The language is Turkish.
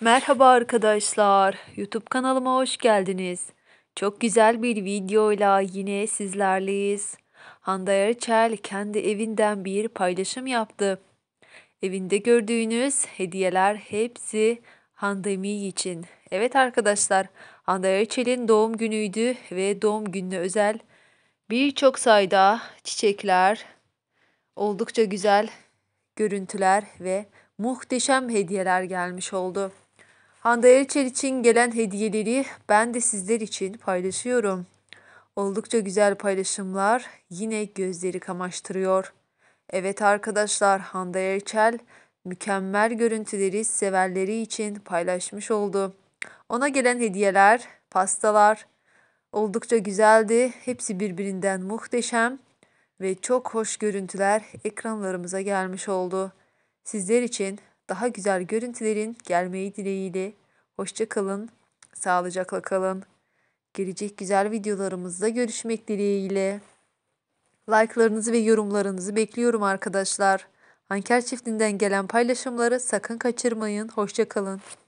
Merhaba arkadaşlar. YouTube kanalıma hoş geldiniz. Çok güzel bir videoyla yine sizlerleyiz. Hande Erçel kendi evinden bir paylaşım yaptı. Evinde gördüğünüz hediyeler hepsi Hande Mi için. Evet arkadaşlar, Hande Erçel'in doğum günüydü ve doğum gününe özel birçok sayıda çiçekler, oldukça güzel görüntüler ve muhteşem hediyeler gelmiş oldu. Hande Erçel için gelen hediyeleri ben de sizler için paylaşıyorum. Oldukça güzel paylaşımlar yine gözleri kamaştırıyor. Evet arkadaşlar Hande Erçel mükemmel görüntüleri severleri için paylaşmış oldu. Ona gelen hediyeler, pastalar oldukça güzeldi. Hepsi birbirinden muhteşem ve çok hoş görüntüler ekranlarımıza gelmiş oldu. Sizler için daha güzel görüntülerin gelmeyi dileğiyle. Hoşça kalın, sağlıcakla kalın. Gelecek güzel videolarımızda görüşmek dileğiyle. Like'larınızı ve yorumlarınızı bekliyorum arkadaşlar. Anker çiftinden gelen paylaşımları sakın kaçırmayın. Hoşça kalın.